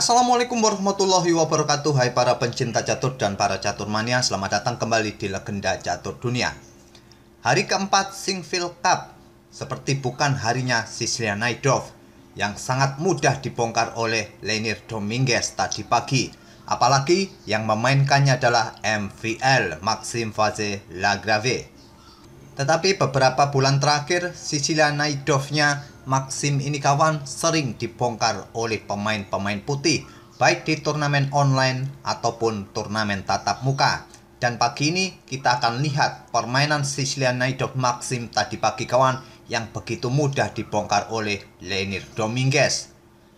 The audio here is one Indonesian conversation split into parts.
Assalamualaikum warahmatullahi wabarakatuh Hai para pencinta catur dan para catur mania Selamat datang kembali di Legenda Catur Dunia Hari keempat Singville Cup Seperti bukan harinya Sicilia Naidov Yang sangat mudah dibongkar oleh Lenir Dominguez tadi pagi Apalagi yang memainkannya adalah MVL Maxim Faze Lagrave tetapi beberapa bulan terakhir, Sisila Naidovnya Maxim ini kawan sering dibongkar oleh pemain-pemain putih baik di turnamen online ataupun turnamen tatap muka. Dan pagi ini kita akan lihat permainan Sicilian Naidov Maxim tadi pagi kawan yang begitu mudah dibongkar oleh Lenir Dominguez.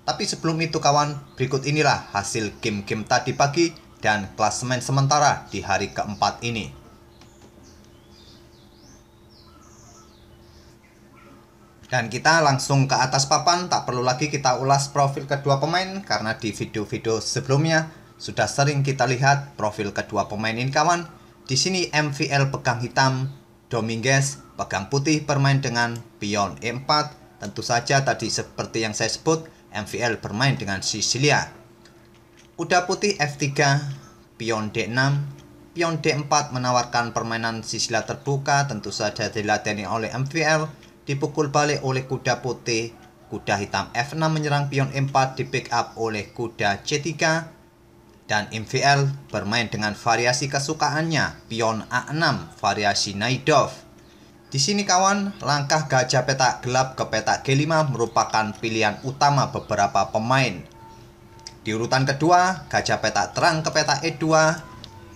Tapi sebelum itu kawan, berikut inilah hasil game-game tadi pagi dan klasemen sementara di hari keempat ini. Dan kita langsung ke atas papan, tak perlu lagi kita ulas profil kedua pemain karena di video-video sebelumnya sudah sering kita lihat profil kedua pemain ini kawan. Di sini MVL pegang hitam, Dominguez pegang putih bermain dengan pion E4. Tentu saja tadi seperti yang saya sebut, MVL bermain dengan Sicilia. Kuda putih F3, pion D6, pion D4 menawarkan permainan Sicilia terbuka tentu saja dilatih oleh MVL dipukul balik oleh kuda putih. Kuda hitam F6 menyerang pion E4 di pick up oleh kuda C3 dan MVL bermain dengan variasi kesukaannya pion A6 variasi Naidov. Di sini kawan, langkah gajah petak gelap ke petak G5 merupakan pilihan utama beberapa pemain. Di urutan kedua, gajah petak terang ke petak E2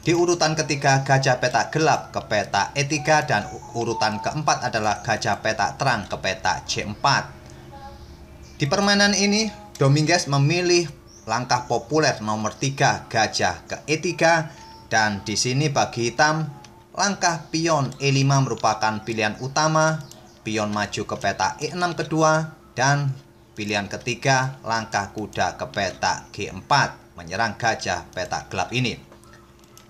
di urutan ketiga gajah peta gelap ke peta E3 dan urutan keempat adalah gajah peta terang ke peta C4. Di permainan ini, Dominguez memilih langkah populer nomor 3 gajah ke E3 dan di sini bagi hitam langkah pion E5 merupakan pilihan utama, pion maju ke peta E6 kedua dan pilihan ketiga langkah kuda ke peta G4 menyerang gajah peta gelap ini.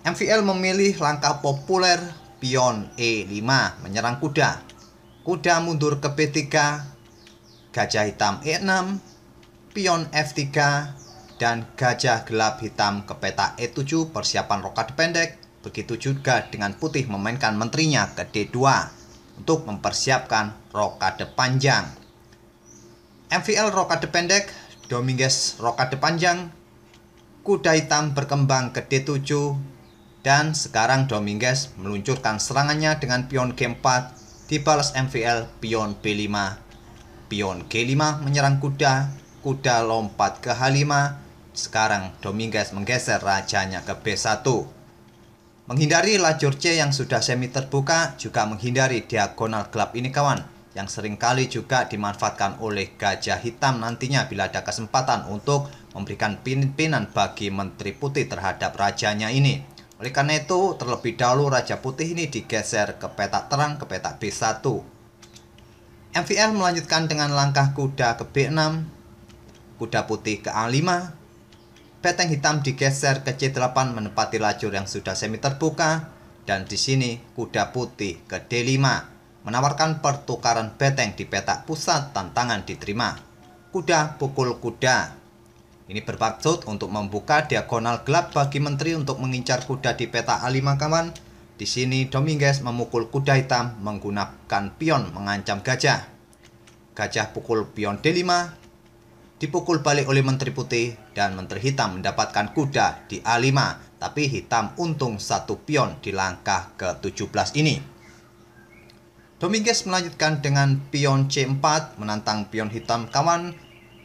MVL memilih langkah populer pion E5 menyerang kuda. Kuda mundur ke B3, gajah hitam E6, pion F3, dan gajah gelap hitam ke peta E7 persiapan rokat pendek. Begitu juga dengan putih memainkan menterinya ke D2 untuk mempersiapkan rokade panjang. MVL rokade pendek, Dominguez rokade panjang, kuda hitam berkembang ke D7 dan sekarang Dominguez meluncurkan serangannya dengan pion G4 dibalas MVL pion B5. Pion G5 menyerang kuda, kuda lompat ke H5. Sekarang Dominguez menggeser rajanya ke B1. Menghindari lajur C yang sudah semi terbuka juga menghindari diagonal gelap ini kawan yang seringkali juga dimanfaatkan oleh gajah hitam nantinya bila ada kesempatan untuk memberikan pimpinan bagi Menteri Putih terhadap rajanya ini. Oleh karena itu, terlebih dahulu Raja Putih ini digeser ke petak terang ke petak B1. MVL melanjutkan dengan langkah kuda ke B6, kuda putih ke A5, peteng hitam digeser ke C8 menempati lajur yang sudah semi terbuka, dan di sini kuda putih ke D5 menawarkan pertukaran peteng di petak pusat tantangan diterima. Kuda pukul kuda ini bermaksud untuk membuka diagonal gelap bagi menteri untuk mengincar kuda di peta A5 kawan. Di sini Dominguez memukul kuda hitam menggunakan pion mengancam gajah. Gajah pukul pion D5, dipukul balik oleh menteri putih dan menteri hitam mendapatkan kuda di A5, tapi hitam untung satu pion di langkah ke-17 ini. Dominguez melanjutkan dengan pion C4 menantang pion hitam kawan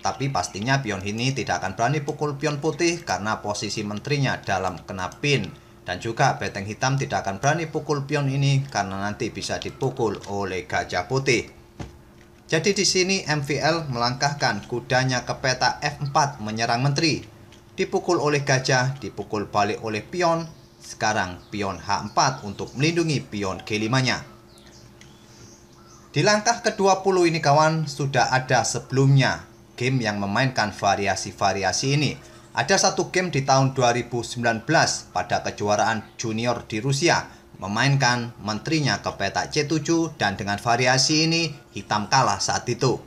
tapi pastinya pion ini tidak akan berani pukul pion putih karena posisi menterinya dalam kena pin. Dan juga beteng hitam tidak akan berani pukul pion ini karena nanti bisa dipukul oleh gajah putih. Jadi di sini MVL melangkahkan kudanya ke peta F4 menyerang menteri. Dipukul oleh gajah, dipukul balik oleh pion. Sekarang pion H4 untuk melindungi pion G5-nya. Di langkah ke-20 ini kawan, sudah ada sebelumnya game yang memainkan variasi-variasi ini. Ada satu game di tahun 2019 pada kejuaraan junior di Rusia memainkan menterinya ke petak C7 dan dengan variasi ini hitam kalah saat itu.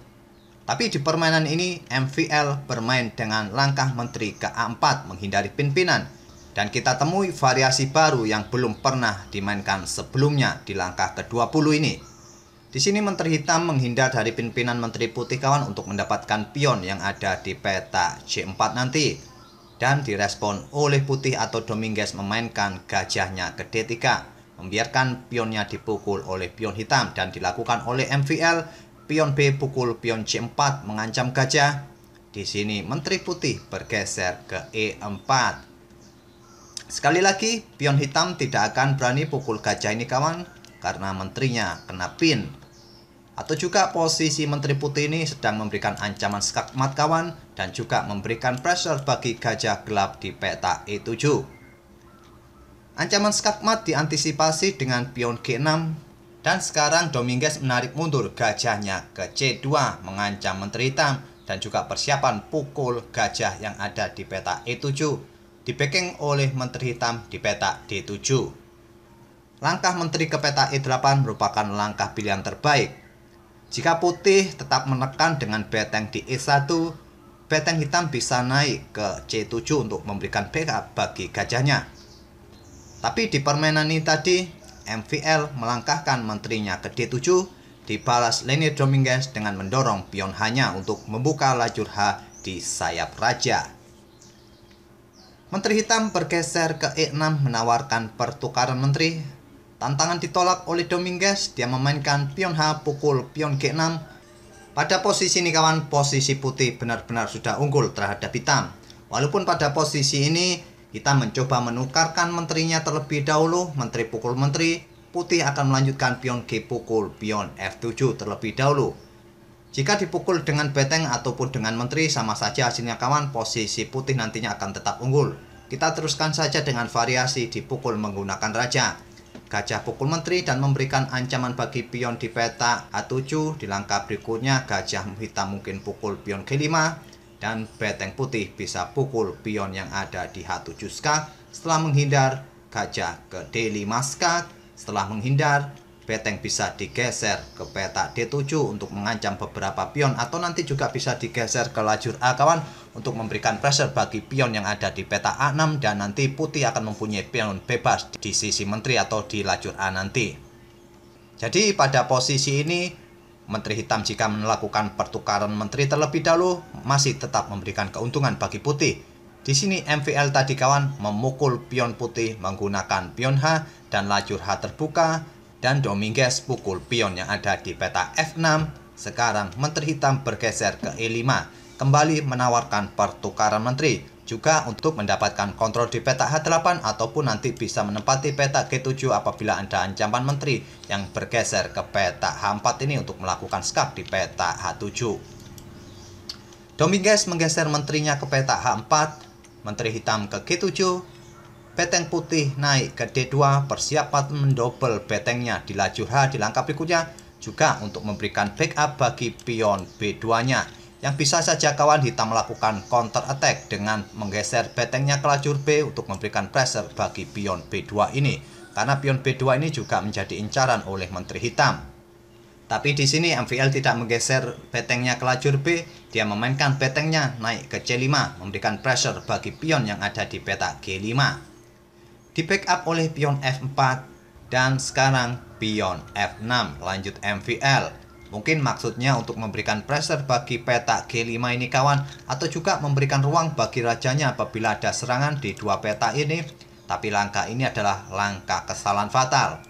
Tapi di permainan ini MVL bermain dengan langkah menteri ke A4 menghindari pimpinan dan kita temui variasi baru yang belum pernah dimainkan sebelumnya di langkah ke-20 ini. Di sini Menteri Hitam menghindar dari pimpinan Menteri Putih kawan untuk mendapatkan pion yang ada di peta C4 nanti. Dan direspon oleh Putih atau Dominguez memainkan gajahnya ke D3. Membiarkan pionnya dipukul oleh pion hitam dan dilakukan oleh MVL. Pion B pukul pion C4 mengancam gajah. Di sini Menteri Putih bergeser ke E4. Sekali lagi, pion hitam tidak akan berani pukul gajah ini kawan karena menterinya kena pin atau juga posisi Menteri Putih ini sedang memberikan ancaman skakmat kawan dan juga memberikan pressure bagi gajah gelap di peta E7. Ancaman skakmat diantisipasi dengan pion G6 dan sekarang Dominguez menarik mundur gajahnya ke C2 mengancam Menteri Hitam dan juga persiapan pukul gajah yang ada di peta E7 dipeking oleh Menteri Hitam di peta D7. Langkah menteri ke peta E8 merupakan langkah pilihan terbaik jika putih tetap menekan dengan beteng di E1, beteng hitam bisa naik ke C7 untuk memberikan backup bagi gajahnya. Tapi di permainan ini tadi, MVL melangkahkan menterinya ke D7, dibalas Lenny Dominguez dengan mendorong pion hanya untuk membuka lajur H di sayap raja. Menteri hitam bergeser ke E6 menawarkan pertukaran menteri Tantangan ditolak oleh Dominguez, dia memainkan pion H pukul pion G6. Pada posisi ini kawan, posisi putih benar-benar sudah unggul terhadap hitam. Walaupun pada posisi ini, kita mencoba menukarkan menterinya terlebih dahulu, menteri pukul menteri, putih akan melanjutkan pion G pukul pion F7 terlebih dahulu. Jika dipukul dengan beteng ataupun dengan menteri, sama saja hasilnya kawan, posisi putih nantinya akan tetap unggul. Kita teruskan saja dengan variasi dipukul menggunakan raja gajah pukul menteri dan memberikan ancaman bagi pion di peta A7. Di langkah berikutnya, gajah hitam mungkin pukul pion G5 dan beteng putih bisa pukul pion yang ada di H7 Setelah menghindar, gajah ke D5 Setelah menghindar, Beteng bisa digeser ke peta D7 untuk mengancam beberapa pion atau nanti juga bisa digeser ke lajur A kawan untuk memberikan pressure bagi pion yang ada di peta A6 dan nanti putih akan mempunyai pion bebas di sisi menteri atau di lajur A nanti. Jadi pada posisi ini menteri hitam jika melakukan pertukaran menteri terlebih dahulu masih tetap memberikan keuntungan bagi putih. Di sini MVL tadi kawan memukul pion putih menggunakan pion H dan lajur H terbuka dan Dominguez pukul pion yang ada di peta F6, sekarang menteri hitam bergeser ke E5, kembali menawarkan pertukaran menteri, juga untuk mendapatkan kontrol di peta H8 ataupun nanti bisa menempati peta G7 apabila ada ancaman menteri yang bergeser ke peta H4 ini untuk melakukan skap di peta H7. Dominguez menggeser menterinya ke peta H4, menteri hitam ke G7, peteng putih naik ke D2, persiapan mendobel petengnya di lajur H di langkah berikutnya juga untuk memberikan backup bagi pion B2-nya yang bisa saja kawan hitam melakukan counter attack dengan menggeser petengnya ke lajur B untuk memberikan pressure bagi pion B2 ini karena pion B2 ini juga menjadi incaran oleh menteri hitam. Tapi di sini MVL tidak menggeser petengnya ke lajur B, dia memainkan petengnya naik ke C5 memberikan pressure bagi pion yang ada di petak G5 di backup oleh pion F4 dan sekarang pion F6 lanjut MVL. Mungkin maksudnya untuk memberikan pressure bagi petak G5 ini kawan atau juga memberikan ruang bagi rajanya apabila ada serangan di dua petak ini. Tapi langkah ini adalah langkah kesalahan fatal.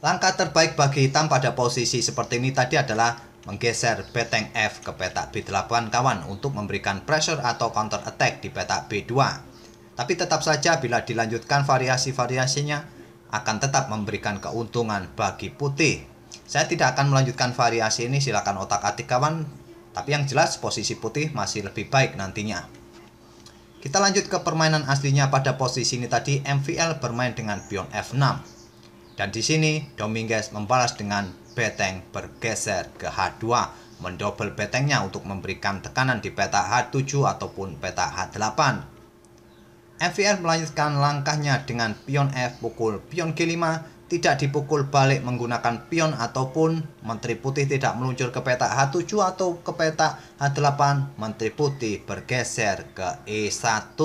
Langkah terbaik bagi hitam pada posisi seperti ini tadi adalah menggeser beteng F ke petak B8 kawan untuk memberikan pressure atau counter attack di petak B2. Tapi tetap saja bila dilanjutkan variasi-variasinya akan tetap memberikan keuntungan bagi putih. Saya tidak akan melanjutkan variasi ini silakan otak-atik kawan, tapi yang jelas posisi putih masih lebih baik nantinya. Kita lanjut ke permainan aslinya pada posisi ini tadi MVL bermain dengan pion F6. Dan di sini Dominguez membalas dengan beteng bergeser ke H2 mendobel betengnya untuk memberikan tekanan di peta H7 ataupun peta H8 FVr melanjutkan langkahnya dengan pion F pukul pion G5 tidak dipukul balik menggunakan pion ataupun menteri putih tidak meluncur ke petak H7 atau ke petak H8 menteri putih bergeser ke E1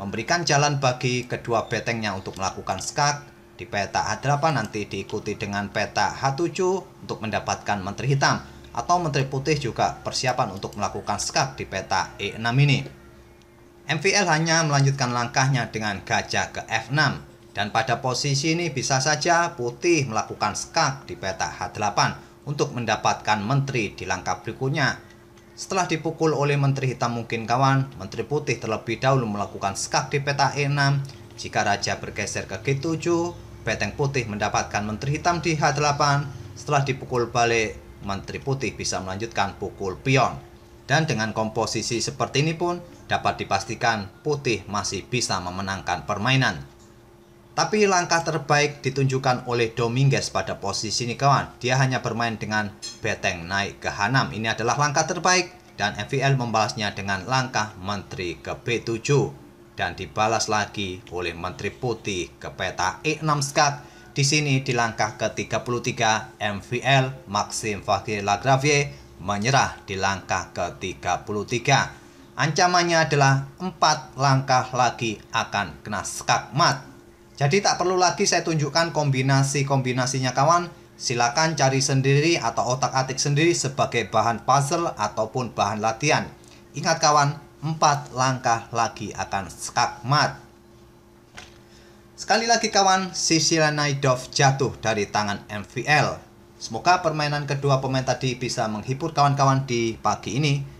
memberikan jalan bagi kedua betengnya untuk melakukan skak di petak H8 nanti diikuti dengan petak H7 untuk mendapatkan menteri hitam atau menteri putih juga persiapan untuk melakukan skak di petak E6 ini MVL hanya melanjutkan langkahnya dengan gajah ke F6 dan pada posisi ini bisa saja putih melakukan skak di peta H8 untuk mendapatkan menteri di langkah berikutnya. Setelah dipukul oleh menteri hitam mungkin kawan, menteri putih terlebih dahulu melakukan skak di peta E6. Jika raja bergeser ke G7, peteng putih mendapatkan menteri hitam di H8. Setelah dipukul balik, menteri putih bisa melanjutkan pukul pion. Dan dengan komposisi seperti ini pun, dapat dipastikan putih masih bisa memenangkan permainan. Tapi langkah terbaik ditunjukkan oleh Dominguez pada posisi ini kawan. Dia hanya bermain dengan beteng naik ke H6. Ini adalah langkah terbaik dan MVL membalasnya dengan langkah menteri ke B7 dan dibalas lagi oleh menteri putih ke peta E6 skat. Di sini di langkah ke-33 MVL Maxim Fakir Lagravie menyerah di langkah ke-33. Ancamannya adalah empat langkah lagi akan kena skakmat. Jadi tak perlu lagi saya tunjukkan kombinasi-kombinasinya kawan. Silakan cari sendiri atau otak-atik sendiri sebagai bahan puzzle ataupun bahan latihan. Ingat kawan, empat langkah lagi akan skakmat. Sekali lagi kawan, Sisila Naidov jatuh dari tangan MVL. Semoga permainan kedua pemain tadi bisa menghibur kawan-kawan di pagi ini.